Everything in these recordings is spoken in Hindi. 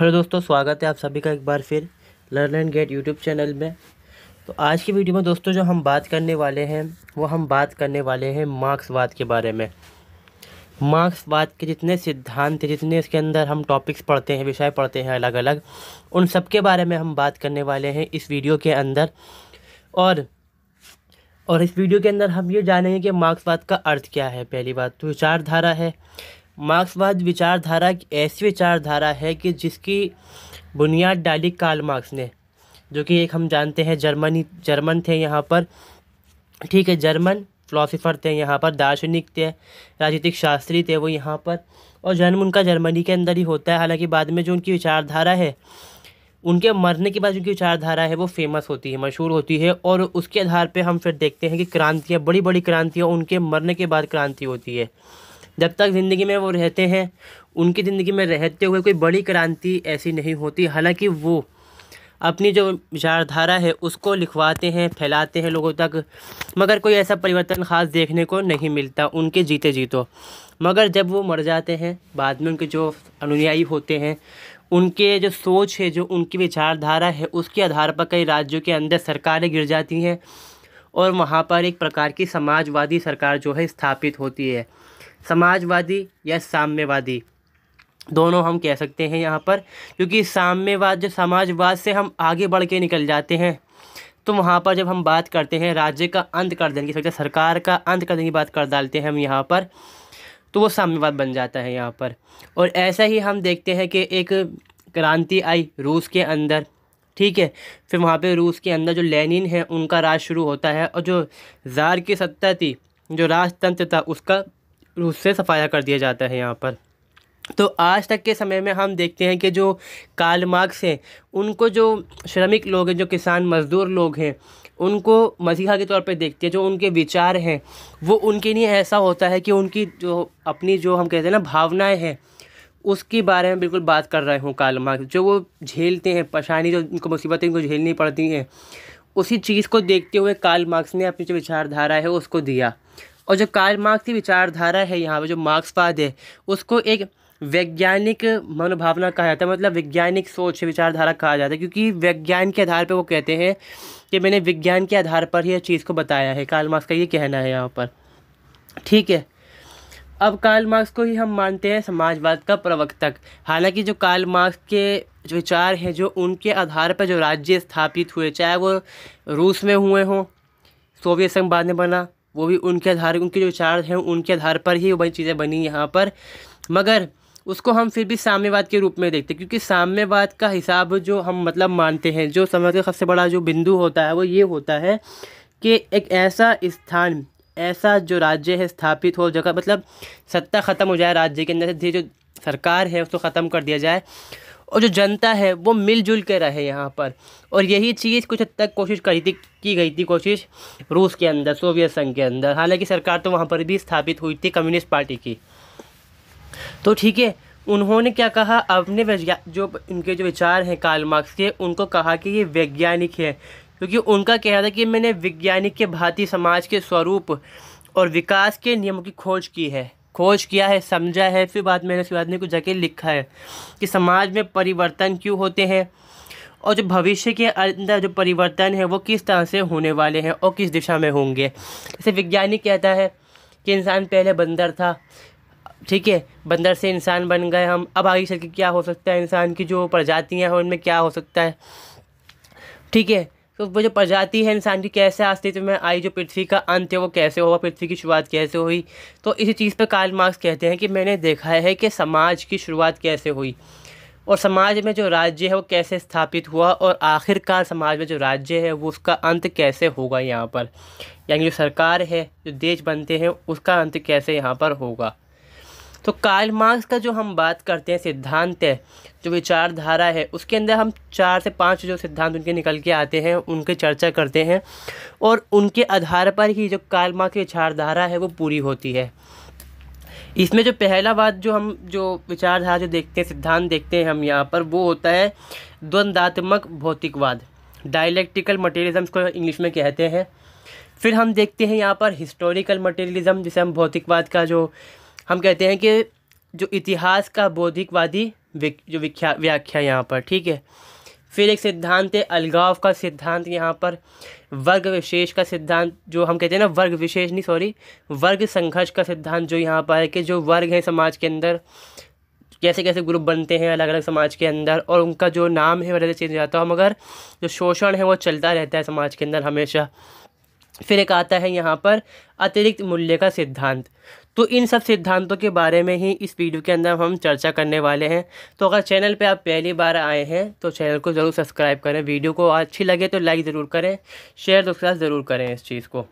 हेलो दोस्तों स्वागत है आप सभी का एक बार फिर learn and get YouTube channel में तो आज की वीडियो में दोस्तों जो हम बात करने वाले हैं वो हम बात करने वाले हैं मार्क्सवाद के बारे में मार्क्सवाद के जितने सिद्धांत जितने इसके अंदर हम टॉपिक्स पढ़ते हैं विषय पढ़ते हैं अलग अलग उन सब के बारे में हम बात करने वाले हैं इस वीडियो के अंदर और और इस वीडियो के अंदर हम ये जानेंगे कि मार्क्सवाद का अर्थ क्या है पहली बात तो विचारधारा है मार्क्सवाद विचारधारा एक ऐसी विचारधारा है कि जिसकी बुनियाद डाली कार्ल मार्क्स ने जो कि एक हम जानते हैं जर्मनी जर्मन थे यहाँ पर ठीक है जर्मन फ़िलासफ़र थे यहाँ पर दार्शनिक थे राजनीतिक शास्त्री थे वो यहाँ पर और जन्म उनका जर्मनी के अंदर ही होता है हालांकि बाद में जो उनकी विचारधारा है उनके मरने के बाद उनकी विचारधारा है वो फेमस होती है मशहूर होती है और उसके आधार पर हम फिर देखते हैं कि क्रांतियाँ बड़ी बड़ी क्रांतियाँ उनके मरने के बाद क्रांति होती है जब तक ज़िंदगी में वो रहते हैं उनकी ज़िंदगी में रहते हुए कोई बड़ी क्रांति ऐसी नहीं होती हालांकि वो अपनी जो विचारधारा है उसको लिखवाते हैं फैलाते हैं लोगों तक मगर कोई ऐसा परिवर्तन ख़ास देखने को नहीं मिलता उनके जीते जीतो मगर जब वो मर जाते हैं बाद में उनके जो अनुयायी होते हैं उनके जो सोच है जो उनकी विचारधारा है उसके आधार पर कई राज्यों के अंदर सरकारें गिर जाती हैं और वहाँ पर एक प्रकार की समाजवादी सरकार जो है स्थापित होती है समाजवादी या साम्यवादी दोनों हम कह सकते हैं यहाँ पर क्योंकि साम्यवाद जो समाजवाद से हम आगे बढ़ के निकल जाते हैं तो वहाँ पर जब हम बात करते हैं राज्य का अंत कर देने की सकते सरकार का अंत करने की बात कर डालते हैं हम यहाँ पर तो वो साम्यवाद बन जाता है यहाँ पर और ऐसा ही हम देखते हैं कि एक क्रांति आई रूस के अंदर ठीक है फिर वहाँ पे रूस के अंदर जो लेनिन है उनका राज शुरू होता है और जो जार की सत्ता थी जो राजतंत्र था उसका से सफाया कर दिया जाता है यहाँ पर तो आज तक के समय में हम देखते हैं कि जो काल मार्क्स हैं उनको जो श्रमिक लोग हैं जो किसान मज़दूर लोग हैं उनको मसीहा के तौर पे देखते हैं जो उनके विचार हैं वो उनके लिए ऐसा होता है कि उनकी जो अपनी जो हम कहते हैं ना भावनाएं हैं उसके बारे में बिल्कुल बात कर रहे हूँ काल मार्क्स जो वो झेलते हैं परेशानी जो उनको मुसीबतें उनको झेलनी पड़ती हैं उसी चीज़ को देखते हुए काल मार्क्स ने अपनी जो विचारधारा है उसको दिया और जो कार्ल मार्क्स की विचारधारा है यहाँ पर जो मार्क्सवाद है उसको एक वैज्ञानिक मनोभावना कहा जाता है मतलब वैज्ञानिक सोच विचारधारा कहा जाता है क्योंकि विज्ञान के आधार पर वो कहते हैं कि मैंने विज्ञान के आधार पर ही यह चीज़ को बताया है कार्ल मार्क्स का ये कहना है यहाँ पर ठीक है अब कार्ल मार्क्स को ही हम मानते हैं समाजवाद का प्रवक्तक हालांकि जो कार्ल मार्क्स के जो विचार हैं जो उनके आधार पर जो राज्य स्थापित हुए चाहे वो रूस में हुए हों सोवियत संघ बाद में बना वो भी उनके आधार उनके जो विचार हैं उनके आधार पर ही वही चीज़ें बनी यहाँ पर मगर उसको हम फिर भी साम्यवाद के रूप में देखते हैं क्योंकि साम्यवाद का हिसाब जो हम मतलब मानते हैं जो समाज का सबसे बड़ा जो बिंदु होता है वो ये होता है कि एक ऐसा स्थान ऐसा जो राज्य है स्थापित हो जगह मतलब सत्ता ख़त्म हो जाए राज्य के अंदर से जो सरकार है उसको ख़त्म कर दिया जाए और जो जनता है वो मिलजुल के रहे यहाँ पर और यही चीज़ कुछ हद तक कोशिश करी थी की गई थी कोशिश रूस के अंदर सोवियत संघ के अंदर हालांकि सरकार तो वहाँ पर भी स्थापित हुई थी कम्युनिस्ट पार्टी की तो ठीक है उन्होंने क्या कहा अपने जो उनके जो विचार हैं काल मार्क्स के उनको कहा कि ये वैज्ञानिक है क्योंकि उनका कहना था कि मैंने वैज्ञानिक के भांति समाज के स्वरूप और विकास के नियमों की खोज की है खोज किया है समझा है फिर बाद में उसके बाद में कुछ जगह लिखा है कि समाज में परिवर्तन क्यों होते हैं और जो भविष्य के अंदर जो परिवर्तन है वो किस तरह से होने वाले हैं और किस दिशा में होंगे जैसे वैज्ञानिक कहता है कि इंसान पहले बंदर था ठीक है बंदर से इंसान बन गए हम अब आगे चल के क्या हो सकता है इंसान की जो प्रजातियाँ हैं उनमें क्या हो सकता है ठीक है तो वो जो प्रजाति है इंसान की कैसे अस्तित्व में आई जो पृथ्वी का अंत है वो कैसे हुआ पृथ्वी की शुरुआत कैसे हुई तो इसी चीज़ पर कार्ल मार्क्स कहते हैं कि मैंने देखा है कि समाज की शुरुआत कैसे हुई और समाज में जो राज्य है वो कैसे स्थापित हुआ और आखिरकार समाज में जो राज्य है वो उसका अंत कैसे होगा यहाँ पर यानी जो सरकार है जो देश बनते हैं उसका अंत कैसे यहाँ पर होगा तो कार्ल मार्क्स का जो हम बात करते हैं सिद्धांत है जो विचारधारा है उसके अंदर हम चार से पांच जो सिद्धांत उनके निकल के आते हैं उनके चर्चा करते हैं और उनके आधार पर ही जो कार्ल मार्क्स की विचारधारा है वो पूरी होती है इसमें जो पहला बात जो हम जो विचारधारा जो देखते हैं सिद्धांत देखते हैं हम यहाँ पर वो होता है द्वंदात्मक भौतिकवाद डायलैक्टिकल मटेरियलिज्म को इंग्लिश में कहते हैं फिर हम देखते हैं यहाँ पर हिस्टोरिकल मटेरियलिज्म जिसे हम भौतिकवाद का जो हम कहते हैं कि जो इतिहास का बौद्धिकवादी जो विख्या व्याख्या यहाँ पर ठीक है फिर एक सिद्धांत है अलगाव का सिद्धांत यहाँ पर वर्ग विशेष का सिद्धांत जो हम कहते हैं ना वर्ग विशेष नहीं सॉरी वर्ग संघर्ष का सिद्धांत जो यहाँ पर है कि जो वर्ग हैं समाज के अंदर कैसे कैसे ग्रुप बनते हैं अलग अलग समाज के अंदर और उनका जो नाम है वगैरह चेंज हो जाता है मगर जो शोषण है वो चलता रहता है समाज के अंदर हमेशा फिर एक आता है यहाँ पर अतिरिक्त मूल्य का सिद्धांत तो इन सब सिद्धांतों के बारे में ही इस वीडियो के अंदर हम चर्चा करने वाले हैं तो अगर चैनल पे आप पहली बार आए हैं तो चैनल को ज़रूर सब्सक्राइब करें वीडियो को अच्छी लगे तो लाइक ज़रूर करें शेयर दोस्तों साथ ज़रूर करें इस चीज़ को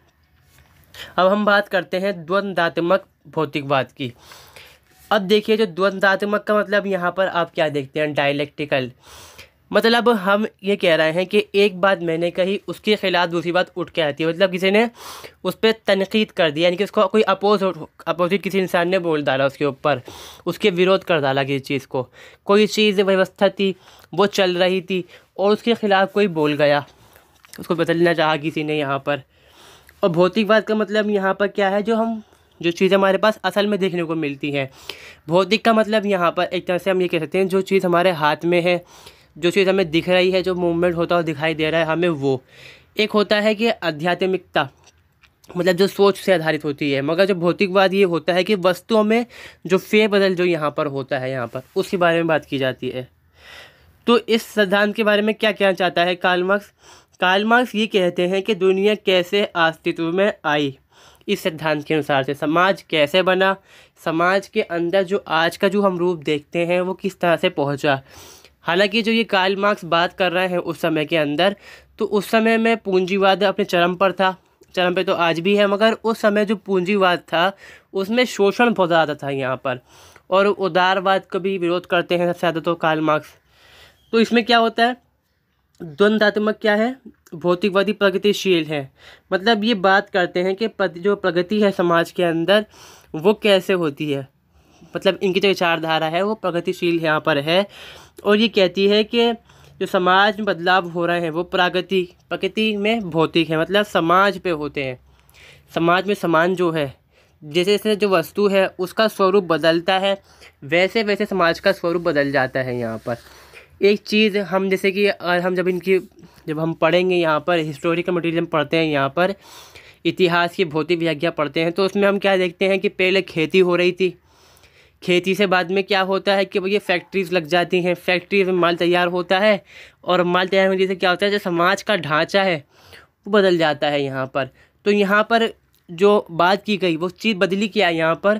अब हम बात करते हैं द्वंदात्मक भौतिकवाद की अब देखिए जो द्वंदात्मक का मतलब यहाँ पर आप क्या देखते हैं डायलेक्टिकल मतलब हम ये कह रहे हैं कि एक बात मैंने कही उसके ख़िलाफ़ दूसरी बात उठ के आती है मतलब किसी ने उस पर तनकीद कर दी यानी कि उसको कोई अपोज अपोजिट किसी इंसान ने बोल डाला उसके ऊपर उसके विरोध कर डाला किसी चीज़ को कोई चीज़ व्यवस्था थी वो चल रही थी और उसके ख़िलाफ़ कोई बोल गया उसको बदलना चाहा किसी ने यहाँ पर और भौतिकवाद का मतलब यहाँ पर क्या है जो हम जो चीज़ हमारे पास असल में देखने को मिलती हैं भौतिक का मतलब यहाँ पर एक तरह से हम ये कह सकते हैं जो चीज़ हमारे हाथ में है जो चीज़ हमें दिख रही है जो मूवमेंट होता हुआ दिखाई दे रहा है हमें वो एक होता है कि आध्यात्मिकता मतलब जो सोच से आधारित होती है मगर जो भौतिकवाद ये होता है कि वस्तुओं में जो फे बदल जो यहाँ पर होता है यहाँ पर उसके बारे में बात की जाती है तो इस सिद्धांत के बारे में क्या कहना चाहता है कालमार्क्स कालमार्क्स ये कहते हैं कि दुनिया कैसे अस्तित्व में आई इस सिद्धांत के अनुसार से समाज कैसे बना समाज के अंदर जो आज का जो हम रूप देखते हैं वो किस तरह से पहुंचा हालांकि जो ये कार्ल मार्क्स बात कर रहे हैं उस समय के अंदर तो उस समय में पूंजीवाद अपने चरम पर था चरम पे तो आज भी है मगर उस समय जो पूंजीवाद था उसमें शोषण बहुत ज़्यादा था यहाँ पर और उदारवाद का भी विरोध करते हैं सबसे ज़्यादा तो कार्ल मार्क्स तो इसमें क्या होता है द्वंद्वात्मक क्या है भौतिकवादी प्रगतिशील है मतलब ये बात करते हैं कि जो प्रगति है समाज के अंदर वो कैसे होती है मतलब इनकी जो विचारधारा है वो प्रगतिशील यहाँ पर है और ये कहती है कि जो समाज में बदलाव हो रहे हैं वो प्रागति प्रकृति में भौतिक है मतलब समाज पे होते हैं समाज में समान जो है जैसे जैसे जो वस्तु है उसका स्वरूप बदलता है वैसे वैसे समाज का स्वरूप बदल जाता है यहाँ पर एक चीज़ हम जैसे कि अगर हम जब इनकी जब हम पढ़ेंगे यहाँ पर हिस्टोरिकल मटेरियल पढ़ते हैं यहाँ पर इतिहास की भौतिक विज्ञा पढ़ते हैं तो उसमें हम क्या देखते हैं कि पहले खेती हो रही थी खेती से बाद में क्या होता है कि भैया फैक्ट्रीज लग जाती हैं फैक्ट्री में माल तैयार होता है और माल तैयार होने से क्या होता है जो समाज का ढांचा है वो बदल जाता है यहाँ पर तो यहाँ पर जो बात की गई वो चीज़ बदली क्या है यहाँ पर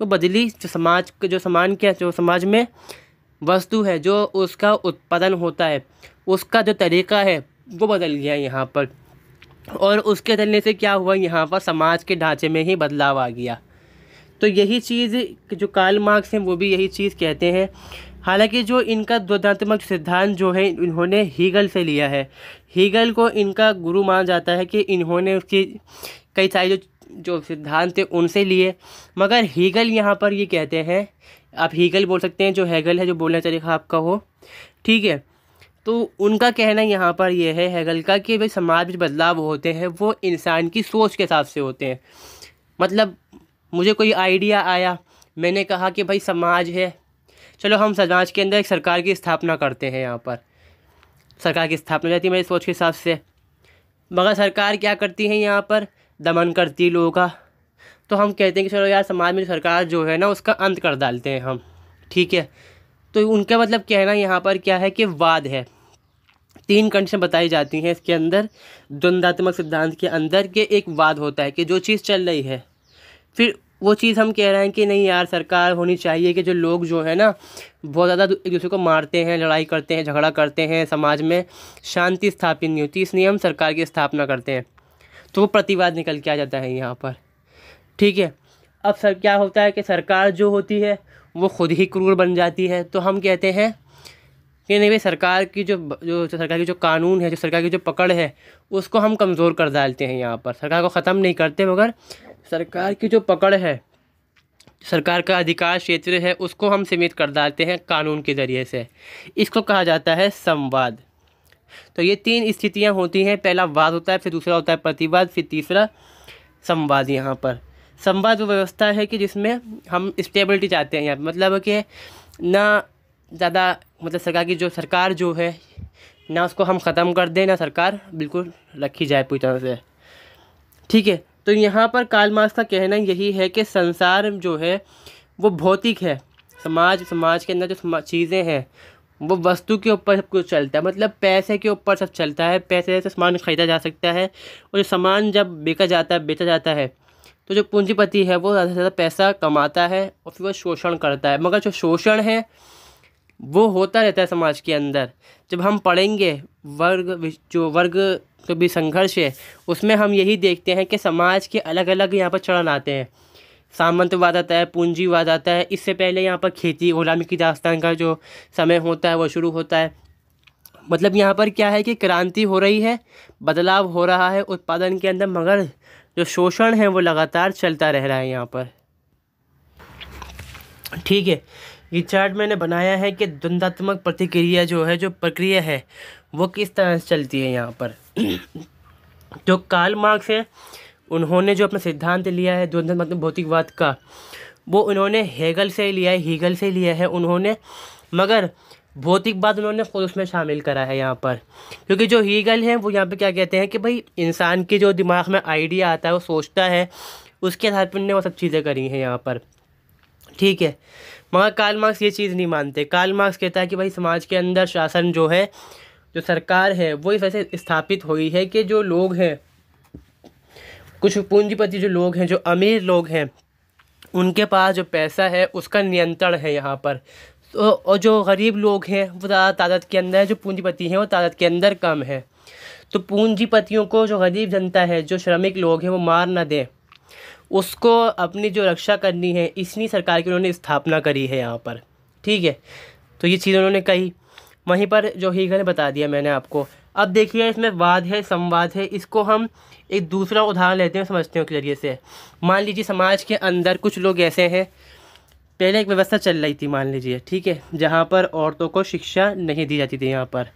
वो बदली जो समाज जो सामान क्या जो समाज में वस्तु है जो उसका उत्पादन होता है उसका जो तरीका है वो बदल गया यहाँ पर और उसके बदलने से क्या हुआ यहाँ पर समाज के ढांचे में ही बदलाव आ गया तो यही चीज़ जो काल मार्क्स हैं वो भी यही चीज़ कहते हैं हालांकि जो इनका द्वंदात्मक सिद्धांत जो है इन्होंने हीगल से लिया है हीगल को इनका गुरु माना जाता है कि इन्होंने उसकी कई सारी जो जो सिद्धांत थे उनसे लिए मगर हीगल यहाँ पर ये कहते हैं आप हीगल बोल सकते हैं जो हैगल है जो बोलना तरीका आपका हो ठीक है तो उनका कहना यहाँ पर यह है हैगल का कि भाई समाज में बदलाव होते हैं वो इंसान की सोच के हिसाब से होते हैं मतलब मुझे कोई आइडिया आया मैंने कहा कि भाई समाज है चलो हम समाज के अंदर एक सरकार की स्थापना करते हैं यहाँ पर सरकार की स्थापना जाती है मेरी सोच के हिसाब से मगर सरकार क्या करती है यहाँ पर दमन करती है लोगों का तो हम कहते हैं कि चलो यार समाज में सरकार जो है ना उसका अंत कर डालते हैं हम ठीक है तो उनका मतलब कहना यहाँ पर क्या है कि वाद है तीन कंडीशन बताई जाती हैं इसके अंदर द्वंदात्मक सिद्धांत के अंदर के एक वाद होता है कि जो चीज़ चल रही है फिर वो चीज़ हम कह रहे हैं कि नहीं यार सरकार होनी चाहिए कि जो लोग जो है ना बहुत ज़्यादा एक दूसरे को मारते हैं लड़ाई करते हैं झगड़ा करते हैं समाज में शांति स्थापित नहीं होती इसलिए हम सरकार की स्थापना करते हैं तो वो प्रतिवाद निकल के आ जाता है यहाँ पर ठीक है अब सर क्या होता है कि सरकार जो होती है वो खुद ही क्रूर बन जाती है तो हम कहते हैं कि नहीं भाई सरकार की जो जो सरकार की जो कानून है जो सरकार की जो पकड़ है उसको हम कमज़ोर कर डालते हैं यहाँ पर सरकार को ख़त्म नहीं करते मगर सरकार की जो पकड़ है सरकार का अधिकार क्षेत्र है उसको हम सीमित कर डालते हैं कानून के ज़रिए से इसको कहा जाता है संवाद तो ये तीन स्थितियाँ होती हैं पहला वाद होता है फिर दूसरा होता है प्रतिवाद फिर तीसरा संवाद यहाँ पर संवाद वो व्यवस्था है कि जिसमें हम स्टेबिलिटी चाहते हैं यहाँ पर मतलब कि ना ज़्यादा मतलब सरकार की जो सरकार जो है ना उसको हम ख़त्म कर दें ना सरकार बिल्कुल रखी जाए पूरी तरह से ठीक है तो यहाँ पर काल मार्क्स का कहना यही है कि संसार जो है वो भौतिक है समाज समाज के अंदर जो चीज़ें हैं वो वस्तु के ऊपर सब कुछ चलता है मतलब पैसे के ऊपर सब चलता है पैसे से सामान खरीदा जा सकता है और जो सामान जब बेचा जाता है बेचा जाता है तो जो पूंजीपति है वो ज़्यादा से ज़्यादा पैसा कमाता है और फिर वो शोषण करता है मगर जो शोषण है वो होता रहता है समाज के अंदर जब हम पढ़ेंगे वर्ग जो वर्ग तो भी संघर्ष है उसमें हम यही देखते हैं कि समाज के अलग अलग यहाँ पर चढ़न आते हैं सामंतवाद आता है पूंजीवाद आता है इससे पहले यहाँ पर खेती गुलामी की दास्तान का जो समय होता है वो शुरू होता है मतलब यहाँ पर क्या है कि क्रांति हो रही है बदलाव हो रहा है उत्पादन के अंदर मगर जो शोषण है वो लगातार चलता रह रहा है यहाँ पर ठीक है ये चार्ट मैंने बनाया है कि द्वंदात्मक प्रतिक्रिया जो है जो प्रक्रिया है वो किस तरह से चलती है यहाँ पर जो काल मार्क्स हैं उन्होंने जो अपना सिद्धांत लिया है द्वंदात्मक भौतिकवाद का वो उन्होंने हेगल से लिया है हीगल से लिया है उन्होंने मगर भौतिकवाद उन्होंने खुद उसमें शामिल करा है यहाँ पर क्योंकि जो हीगल हैं वो यहाँ पे क्या कहते हैं कि भाई इंसान के जो दिमाग में आइडिया आता है वो सोचता है उसके आधार पर उन्होंने वो सब चीज़ें करी हैं यहाँ पर ठीक है मगर कार्ल मार्क्स ये चीज़ नहीं मानते कार्ल मार्क्स कहता है कि भाई समाज के अंदर शासन जो है जो सरकार है वो इस वजह से स्थापित हुई है कि जो लोग हैं कुछ पूंजीपति जो लोग हैं जो अमीर लोग हैं उनके पास जो पैसा है उसका नियंत्रण है यहाँ पर तो और जो गरीब लोग हैं वो ज़्यादा तादाद के अंदर है जो पूंजीपति हैं वो तादाद के अंदर कम है तो पूंजीपतियों को जो गरीब जनता है जो श्रमिक लोग हैं वो मार ना दें उसको अपनी जो रक्षा करनी है इसी सरकार की उन्होंने स्थापना करी है यहाँ पर ठीक है तो ये चीज़ उन्होंने कही वहीं पर जो हीगल ने बता दिया मैंने आपको अब देखिए इसमें वाद है संवाद है इसको हम एक दूसरा उदाहरण लेते हैं समझते हैं के जरिए से मान लीजिए समाज के अंदर कुछ लोग ऐसे हैं पहले एक व्यवस्था चल रही थी मान लीजिए ठीक है जहाँ पर औरतों को शिक्षा नहीं दी जाती थी यहाँ पर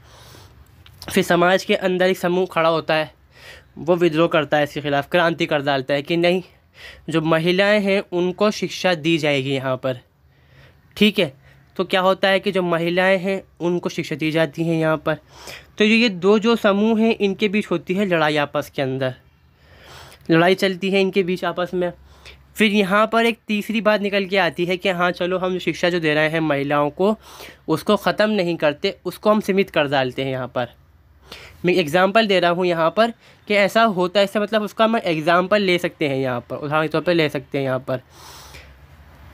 फिर समाज के अंदर एक समूह खड़ा होता है वो विद्रोह करता है इसके खिलाफ क्रांति कर डालता है कि नहीं जो महिलाएं हैं उनको शिक्षा दी जाएगी यहाँ पर ठीक है तो क्या होता है कि जो महिलाएं हैं उनको शिक्षा दी जाती है यहाँ पर तो ये दो जो समूह हैं इनके बीच होती है लड़ाई आपस के अंदर लड़ाई चलती है इनके बीच आपस में फिर यहाँ पर एक तीसरी बात निकल के आती है कि हाँ चलो हम शिक्षा जो दे रहे हैं महिलाओं को उसको ख़त्म नहीं करते उसको हम सीमित कर डालते हैं यहाँ पर मैं एग्ज़ाम्पल दे रहा हूँ यहाँ पर कि ऐसा होता है इससे मतलब उसका मैं एग्ज़ाम्पल ले सकते हैं यहाँ पर उदाहरण तौर पर ले सकते हैं यहाँ पर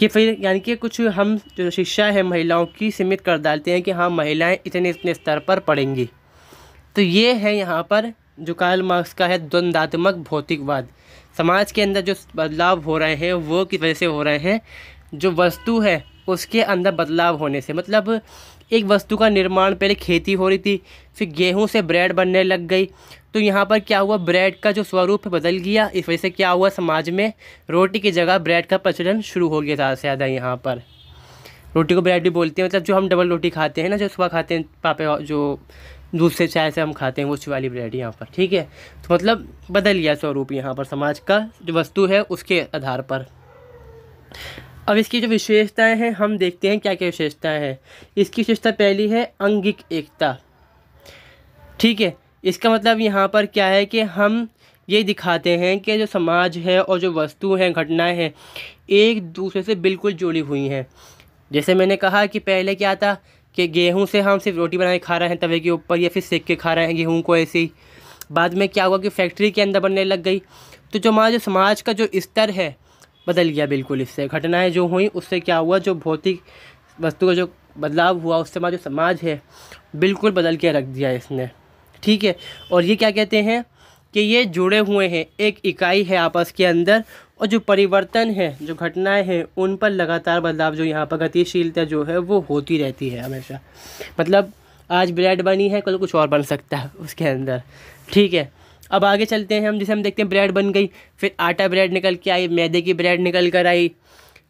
कि फिर यानी कि कुछ हम जो शिक्षा है महिलाओं की सीमित कर डालते हैं कि हाँ महिलाएँ इतने इतने स्तर पर पढ़ेंगी तो ये है यहाँ पर जो कार्ल मार्क्स का है द्वंदात्मक भौतिकवाद समाज के अंदर जो बदलाव हो रहे हैं वो किस वजह से हो रहे हैं जो वस्तु है उसके अंदर बदलाव होने से मतलब एक वस्तु का निर्माण पहले खेती हो रही थी फिर गेहूं से ब्रेड बनने लग गई तो यहाँ पर क्या हुआ ब्रेड का जो स्वरूप बदल गया इस वजह से क्या हुआ समाज में रोटी की जगह ब्रेड का प्रचलन शुरू हो गया था ज़्यादा यहाँ पर रोटी को ब्रेड भी बोलते हैं मतलब जो हम डबल रोटी खाते हैं ना जो सुबह खाते हैं पापे जो दूध से चाय से हम खाते हैं उस वाली ब्रेड यहाँ पर ठीक है तो मतलब बदल गया स्वरूप यहाँ पर समाज का जो वस्तु है उसके आधार पर अब इसकी जो विशेषताएं हैं हम देखते हैं क्या क्या विशेषताएं हैं इसकी विशेषता पहली है अंगिक एकता ठीक है इसका मतलब यहाँ पर क्या है कि हम ये दिखाते हैं कि जो समाज है और जो वस्तु हैं घटनाएं हैं एक दूसरे से बिल्कुल जुड़ी हुई हैं जैसे मैंने कहा कि पहले क्या था कि गेहूं से हम सिर्फ रोटी बना के खा रहे हैं तवे के ऊपर या फिर सेक के खा रहे हैं गेहूं को ऐसे ही बाद में क्या हुआ कि फैक्ट्री के अंदर बनने लग गई तो जो हमारा जो समाज का जो स्तर है बदल गया बिल्कुल इससे घटनाएं जो हुई उससे क्या हुआ जो भौतिक वस्तु का जो बदलाव हुआ उससे हमारा जो समाज है बिल्कुल बदल के रख दिया इसने ठीक है और ये क्या कहते हैं कि ये जुड़े हुए हैं एक इकाई है आपस के अंदर और जो परिवर्तन है जो घटनाएं हैं उन पर लगातार बदलाव जो यहाँ पर गतिशीलता जो है वो होती रहती है हमेशा मतलब आज ब्रेड बनी है कल कुछ और बन सकता है उसके अंदर ठीक है अब आगे चलते हैं हम जैसे हम देखते हैं ब्रेड बन गई फिर आटा ब्रेड निकल के आई मैदे की ब्रेड निकल कर आई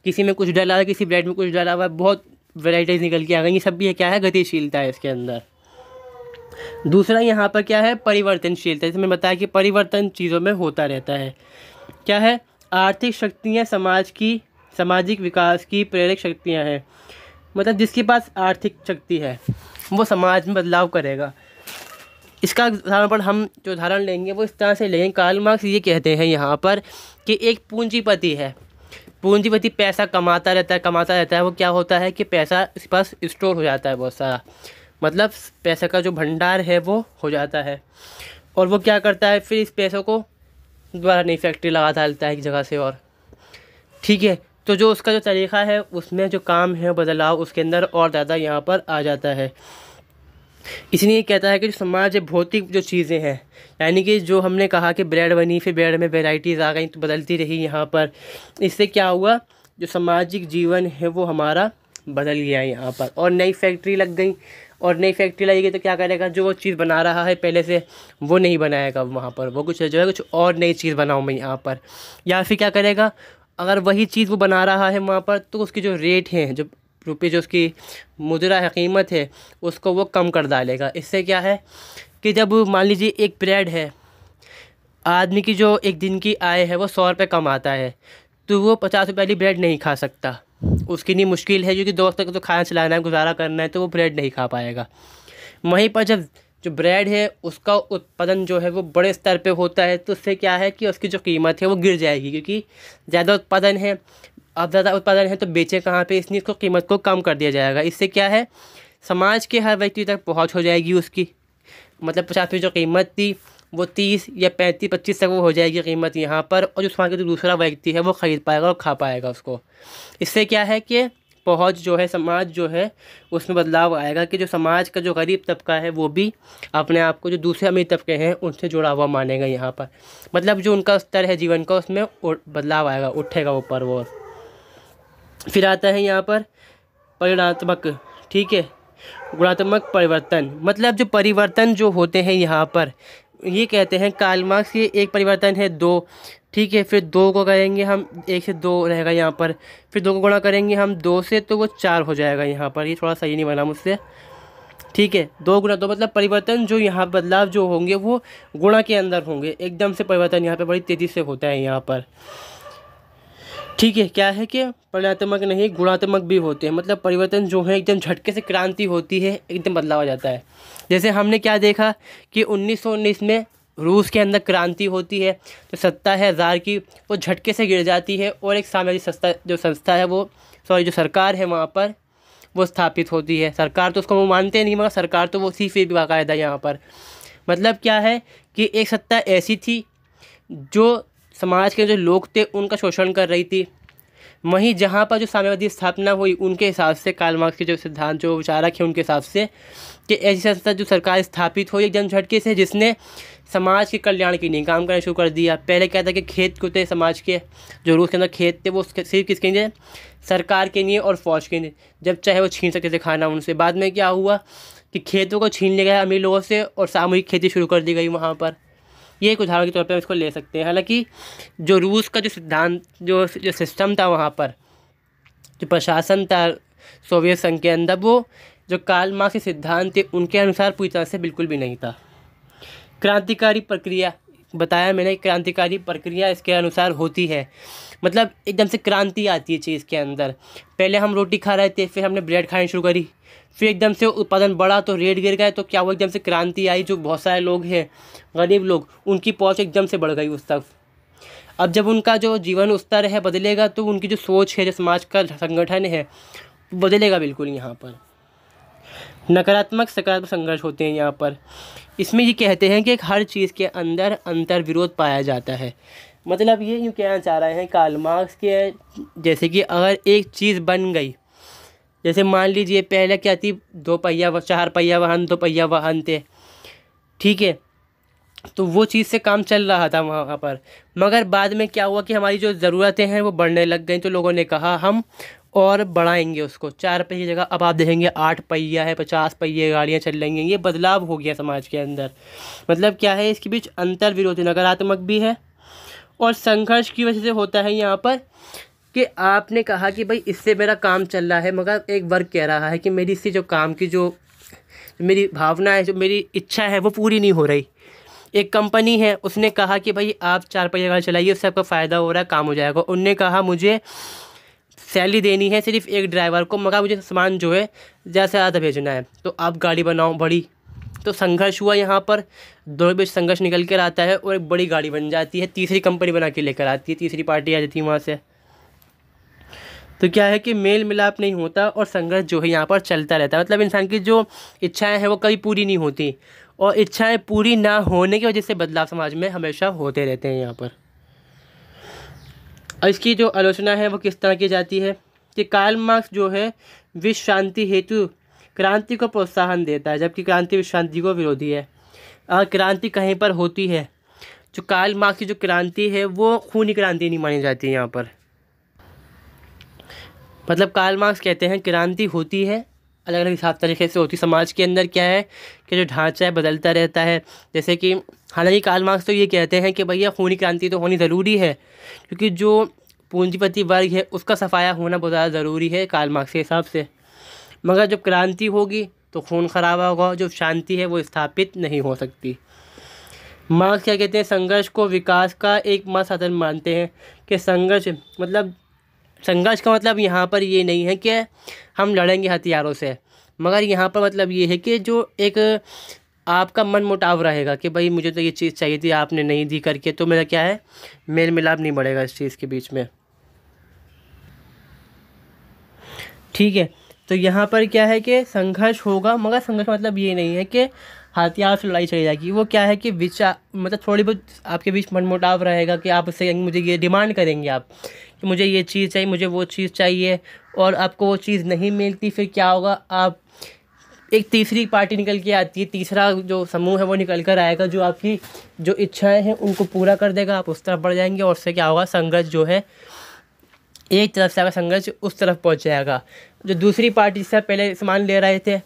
किसी में कुछ डाला हुआ किसी ब्रेड में कुछ डाला हुआ बहुत वेराइटीज़ निकल के आ गई ये सब भी है क्या है गतिशीलता है इसके अंदर दूसरा यहाँ पर क्या है परिवर्तनशीलता जिसमें बताया कि परिवर्तन चीज़ों में होता रहता है क्या है आर्थिक शक्तियाँ समाज की सामाजिक विकास की प्रेरक शक्तियाँ हैं मतलब जिसके पास आर्थिक शक्ति है वो समाज में बदलाव करेगा इसका उदाहरण पर हम जो उदाहरण लेंगे वो इस तरह से लेंगे कार्ल मार्क्स ये कहते हैं यहाँ पर कि एक पूंजीपति है पूंजीपति पैसा कमाता रहता है कमाता रहता है वो क्या होता है कि पैसा इस पास स्टोर हो जाता है बहुत सारा मतलब पैसा का जो भंडार है वो हो जाता है और वो क्या करता है फिर इस पैसों को दोबारा नई फैक्ट्री लगा डालता है एक जगह से और ठीक है तो जो उसका जो तरीक़ा है उसमें जो काम है बदलाव उसके अंदर और ज़्यादा यहाँ पर आ जाता है इसलिए कहता है कि जो समाज है भौतिक जो चीज़ें हैं यानी कि जो हमने कहा कि ब्रेड बनी फिर ब्रेड में वेराइटीज़ आ गई तो बदलती रही यहाँ पर इससे क्या हुआ जो सामाजिक जीवन है वो हमारा बदल गया यहाँ पर और नई फैक्ट्री लग गई और नई फैक्ट्री लगेगी तो क्या करेगा जो वो चीज़ बना रहा है पहले से वो नहीं बनाएगा वहाँ पर वो कुछ जो है कुछ और नई चीज़ बनाऊँ मैं यहाँ पर या फिर क्या करेगा अगर वही चीज़ वो बना रहा है वहाँ पर तो उसकी जो रेट हैं जो रुपये जो उसकी मुद्रा है कीमत है उसको वो कम कर डालेगा इससे क्या है कि जब मान लीजिए एक ब्रेड है आदमी की जो एक दिन की आय है वो सौ रुपये कम आता है तो वो पचास रुपये वाली ब्रेड नहीं खा सकता उसके लिए मुश्किल है क्योंकि दो वक्त तो खाना चलाना है गुजारा करना है तो वो ब्रेड नहीं खा पाएगा वहीं पर जब जो ब्रेड है उसका उत्पादन जो है वो बड़े स्तर पे होता है तो उससे क्या है कि उसकी जो कीमत है वो गिर जाएगी क्योंकि ज़्यादा उत्पादन है अब ज़्यादा उत्पादन है तो बेचे कहाँ पे इसलिए इसको कीमत को कम कर दिया जाएगा इससे क्या है समाज के हर व्यक्ति तक पहुँच हो जाएगी उसकी मतलब पचास जो कीमत थी वो तीस या पैंतीस पच्चीस तक वो हो जाएगी कीमत यहाँ पर और जो समाज का जो दूसरा व्यक्ति है वो ख़रीद पाएगा और खा पाएगा उसको इससे क्या है कि पहुँच जो है समाज जो है उसमें बदलाव आएगा कि जो समाज का जो गरीब तबका है वो भी अपने आप को जो दूसरे अमीर तबके हैं उनसे जुड़ा हुआ मानेगा यहाँ पर मतलब जो उनका स्तर है जीवन का उसमें बदलाव आएगा उठेगा ऊपर वो फिर आता है यहाँ पर परिणात्मक ठीक है गुणात्मक परिवर्तन मतलब जो परिवर्तन जो होते हैं यहाँ पर ये कहते हैं काल मार्क्स ये एक परिवर्तन है दो ठीक है फिर दो को करेंगे हम एक से दो रहेगा यहाँ पर फिर दो को गुणा करेंगे हम दो से तो वो चार हो जाएगा यहाँ पर ये थोड़ा सही नहीं बना मुझसे ठीक है दो गुणा दो मतलब परिवर्तन जो यहाँ बदलाव जो होंगे वो गुणा के अंदर होंगे एकदम से परिवर्तन यहाँ पर बड़ी तेज़ी से होता है यहाँ पर ठीक है क्या है कि परिणात्मक नहीं गुणात्मक भी होते हैं मतलब परिवर्तन जो है एकदम झटके से क्रांति होती है एकदम बदलाव आ जाता है जैसे हमने क्या देखा कि उन्नीस में रूस के अंदर क्रांति होती है तो सत्ता है हजार की वो झटके से गिर जाती है और एक साम्राज्य सस्ता जो संस्था है वो सॉरी जो सरकार है वहाँ पर वो स्थापित होती है सरकार तो उसको वो मानते नहीं मगर सरकार तो वो सी फिर भी बाकायदा यहाँ पर मतलब क्या है कि एक सत्ता ऐसी थी जो समाज के जो लोग थे उनका शोषण कर रही थी वहीं जहाँ पर जो साम्यवादी स्थापना हुई उनके हिसाब से काल मार्क्स के जो सिद्धांत जो विचारक हैं उनके हिसाब से कि ऐसी संस्था जो सरकार स्थापित हुई एकदम झटके से जिसने समाज के कल्याण के लिए काम करना शुरू कर दिया पहले क्या था कि खेत को थे समाज के जो रूस के अंदर खेत थे वो सिर्फ किसके लिए सरकार के लिए और फौज के लिए जब चाहे वो छीन सके थे खाना उनसे बाद में क्या हुआ कि खेतों को छीन लिया गया अमीर लोगों से और सामूहिक खेती शुरू कर दी गई वहाँ पर ये एक उदाहरण के तौर पर इसको ले सकते हैं हालांकि जो रूस का जो सिद्धांत जो जो सिस्टम था वहाँ पर जो प्रशासन था सोवियत संघ के अंदर वो जो काल मार्क्स के सिद्धांत थे उनके अनुसार पूरी तरह से बिल्कुल भी नहीं था क्रांतिकारी प्रक्रिया बताया मैंने क्रांतिकारी प्रक्रिया इसके अनुसार होती है मतलब एकदम से क्रांति आती है चीज़ के अंदर पहले हम रोटी खा रहे थे फिर हमने ब्रेड खानी शुरू करी फिर एकदम से उत्पादन बढ़ा तो रेट गिर गए तो क्या हुआ एकदम से क्रांति आई जो बहुत सारे लोग हैं गरीब लोग उनकी पहुँच एकदम से बढ़ गई उस तक अब जब उनका जो जीवन स्तर है बदलेगा तो उनकी जो सोच है जो समाज का संगठन है बदलेगा बिल्कुल यहाँ पर नकारात्मक सकारात्मक संघर्ष होते हैं यहाँ पर इसमें ये कहते हैं कि हर चीज़ के अंदर अंतर विरोध पाया जाता है मतलब ये यूँ कहना चाह रहे हैं कार्ल मार्क्स के जैसे कि अगर एक चीज़ बन गई जैसे मान लीजिए पहले क्या थी दो पहिया चार पहिया वाहन दो पहिया वाहन थे ठीक है तो वो चीज़ से काम चल रहा था वहाँ पर मगर बाद में क्या हुआ कि हमारी जो ज़रूरतें हैं वो बढ़ने लग गई तो लोगों ने कहा हम और बढ़ाएंगे उसको चार पहिए जगह अब आप देखेंगे आठ पहिया है पचास पहिए गाड़ियाँ चल रही हैं ये बदलाव हो गया समाज के अंदर मतलब क्या है इसके बीच अंतर विरोधी नकारात्मक भी है और संघर्ष की वजह से होता है यहाँ पर कि आपने कहा कि भाई इससे मेरा काम चल रहा है मगर एक वर्ग कह रहा है कि मेरी इससे जो काम की जो मेरी भावना है जो मेरी इच्छा है वो पूरी नहीं हो रही एक कंपनी है उसने कहा कि भाई आप चार पहिया गाड़ी चलाइए उससे आपका फ़ायदा हो रहा है काम हो जाएगा उनने कहा मुझे सैलरी देनी है सिर्फ एक ड्राइवर को मगर मुझे सामान जो है ज़्यादा से ज़्यादा भेजना है तो आप गाड़ी बनाओ बड़ी तो संघर्ष हुआ यहाँ पर दोनों बीच संघर्ष निकल कर आता है और एक बड़ी गाड़ी बन जाती है तीसरी कंपनी बना के लेकर आती है तीसरी पार्टी आ जाती है वहाँ से तो क्या है कि मेल मिलाप नहीं होता और संघर्ष जो है यहाँ पर चलता रहता है मतलब इंसान की जो इच्छाएँ हैं वो कभी पूरी नहीं होती और इच्छाएँ पूरी ना होने की वजह से बदलाव समाज में हमेशा होते रहते हैं यहाँ पर और इसकी जो आलोचना है वो किस तरह की जाती है कि कार्ल मार्क्स जो है विश्व शांति हेतु क्रांति को प्रोत्साहन देता है जबकि क्रांति विश्रांति को विरोधी है क्रांति कहीं पर होती है जो काल मार्क्स की जो क्रांति है वो खूनी क्रांति नहीं मानी जाती है यहाँ पर मतलब काल मार्क्स कहते हैं क्रांति होती है अलग अलग हिसाब तरीके से होती समाज के अंदर क्या है कि जो ढांचा है बदलता रहता है जैसे कि हालांकि काल मार्क्स तो ये कहते हैं कि भैया खूनी क्रांति तो होनी ज़रूरी है क्योंकि जो पूंजीपति वर्ग है उसका सफाया होना बहुत ज़्यादा ज़रूरी है काल मार्क्स के हिसाब से मगर जब क्रांति होगी तो खून खराब होगा जो शांति है वो स्थापित नहीं हो सकती मार्क्स क्या कहते हैं संघर्ष को विकास का एक साधन मानते हैं कि संघर्ष मतलब संघर्ष का मतलब यहाँ पर ये नहीं है कि हम लड़ेंगे हथियारों से मगर यहाँ पर मतलब ये है कि जो एक आपका मन मुटाव रहेगा कि भाई मुझे तो ये चीज़ चाहिए थी आपने नहीं दी करके तो मेरा क्या है मेल मिलाप नहीं बढ़ेगा इस चीज़ के बीच में ठीक है तो यहाँ पर क्या है कि संघर्ष होगा मगर संघर्ष मतलब ये नहीं है कि हथियार से लड़ाई चली जाएगी वो क्या है कि विचार मतलब थोड़ी बहुत आपके बीच मनमुटाव रहेगा कि आप उससे मुझे ये डिमांड करेंगे आप कि मुझे ये चीज़ चाहिए मुझे वो चीज़ चाहिए और आपको वो चीज़ नहीं मिलती फिर क्या होगा आप एक तीसरी पार्टी निकल के आती है तीसरा जो समूह है वो निकल कर आएगा जो आपकी जो इच्छाएं हैं उनको पूरा कर देगा आप उस तरफ बढ़ जाएंगे और उससे क्या होगा संघर्ष जो है एक तरफ से आपका संघर्ष उस तरफ पहुंच जाएगा जो दूसरी पार्टी से पहले सामान ले रहे थे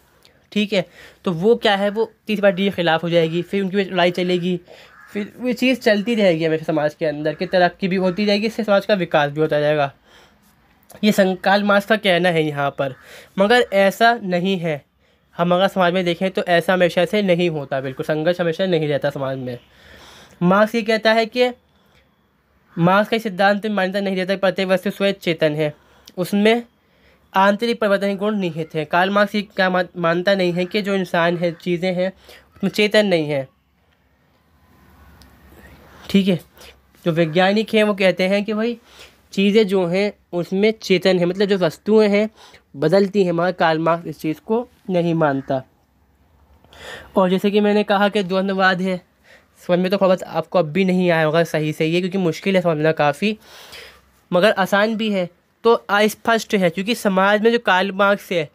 ठीक है तो वो क्या है वो तीसरी पार्टी के ख़िलाफ़ हो जाएगी फिर उनकी लड़ाई चलेगी फिर वो चीज़ चलती रहेगी हमेशा समाज के अंदर की तरक्की भी होती जाएगी इससे समाज का विकास भी होता जाएगा ये संकाल मार्क्स का कहना है यहाँ पर मगर ऐसा नहीं है हम अगर समाज में देखें तो ऐसा हमेशा से नहीं होता बिल्कुल संघर्ष हमेशा नहीं रहता समाज में मार्क्स ये कहता है कि मार्क्स का सिद्धांत में मान्यता नहीं देता प्रत्येक वस्तु स्वयं चेतन है उसमें आंतरिक परिवर्तन गुण निहित हैं कार्ल मार्क्स ये क्या मानता नहीं है कि जो इंसान है चीज़ें हैं उसमें चेतन नहीं है ठीक है जो वैज्ञानिक हैं वो कहते हैं कि भाई चीज़ें जो हैं उसमें चेतन है मतलब जो वस्तुएं हैं बदलती हैं मगर कार्ल मार्क्स इस चीज़ को नहीं मानता और जैसे कि मैंने कहा कि द्वंद्ववाद है समझ में तो खबर आपको अब भी नहीं आया होगा सही से ये क्योंकि मुश्किल है समझना काफ़ी मगर आसान भी है तो अस्पष्ट है क्योंकि समाज में जो काल मार्क्स है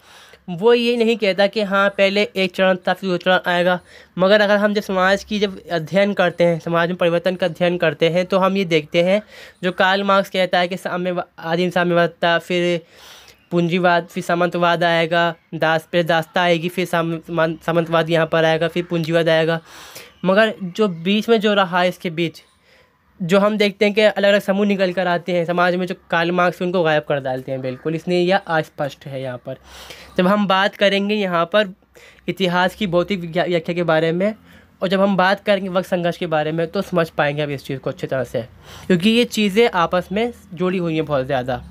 वो ये नहीं कहता कि हाँ पहले एक चरण था फिर दूसरा चरण आएगा मगर अगर हम जब समाज की जब अध्ययन करते हैं समाज में परिवर्तन का अध्ययन करते हैं तो हम ये देखते हैं जो काल मार्क्स कहता है कि साम्य आदिम साम्यवाद था फिर पूंजीवाद फिर सामंतवाद आएगा दास पे दास्ता आएगी फिर साम, सामंतवाद यहाँ पर आएगा फिर पूंजीवाद आएगा मगर जो बीच में जो रहा है इसके बीच जो हम देखते हैं कि अलग अलग समूह निकल कर आते हैं समाज में जो काल मार्क्स उनको गायब कर डालते हैं बिल्कुल इसलिए यह अस्पष्ट है यहाँ पर जब हम बात करेंगे यहाँ पर इतिहास की भौतिक व्याख्या के बारे में और जब हम बात करेंगे वक्त संघर्ष के बारे में तो समझ पाएंगे अब इस चीज़ को अच्छी तरह से क्योंकि ये चीज़ें आपस में जुड़ी हुई हैं बहुत ज़्यादा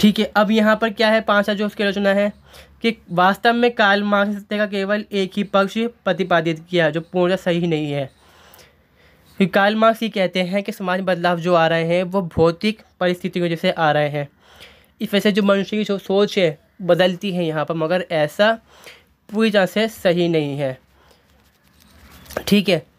ठीक है अब यहाँ पर क्या है पाँचा जो उसकी रचना है कि वास्तव में काल मार्क्स सत्य का केवल एक ही पक्ष प्रतिपादित किया जो पूर्णतः सही नहीं है फिर काल मार्क्स ये कहते हैं कि समाज में बदलाव जो आ रहे हैं वो भौतिक परिस्थितियों जैसे आ रहे हैं इस वजह से जो मनुष्य की जो सोच है बदलती है यहाँ पर मगर ऐसा पूरी तरह से सही नहीं है ठीक है